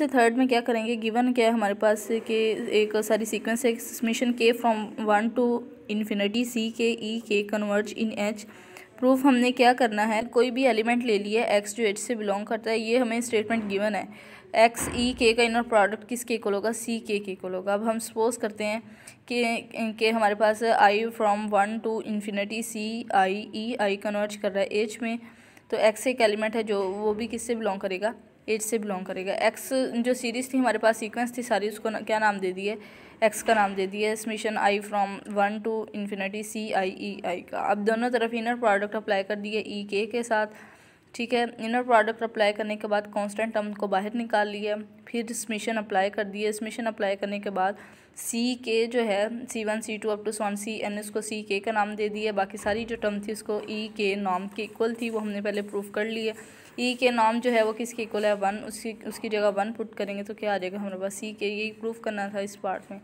से थर्ड में क्या करेंगे गिवन क्या है हमारे पास कि एक सारी सीक्वेंस है summation K from one to infinity C K E के कन्वर्ज इन एच प्रूफ हमने क्या करना है कोई भी एलिमेंट ले लिया एक्स जो एच से बिलोंग करता है ये हमें स्टेटमेंट गिवन है एक्स ई के का इनर प्रोडक्ट किस के इक्वल होगा सी के के इक्वल होगा अब हम सपोज करते हैं कि के हमारे पास I from one to infinity C I E I converge कर रहा है एच में तो एक्स एक एलिमेंट है जो वो भी किससे बिलोंग करेगा एट से बिलोंग करेगा एक्स जो सीरीज़ थी हमारे पास सीक्वेंस थी सारी उसको क्या नाम दे दिए एक्स का नाम दे दिया summation I from one to infinity C I E I का अब दोनों तरफ इनर प्रोडक्ट अप्लाई कर दिए ई e के के साथ ठीक है इनर प्रोडक्ट अप्लाई करने के बाद कांस्टेंट टर्म को बाहर निकाल लिया फिर स्मिशन अप्लाई कर दिए स्मिशन अप्लाई करने के बाद सी के जो है C one C two up to सन सी एन उसको सी के का नाम दे दिया बाकी सारी जो टर्म थी उसको ई e के नाम के इक्वल थी वो हमने पहले प्रूफ कर लिया ई के नाम जो है वो किसके इक्वल है वन उसकी उसकी जगह वन पुट करेंगे तो क्या आ जाएगा हमारे पास सी के यही प्रूफ करना था इस पार्ट में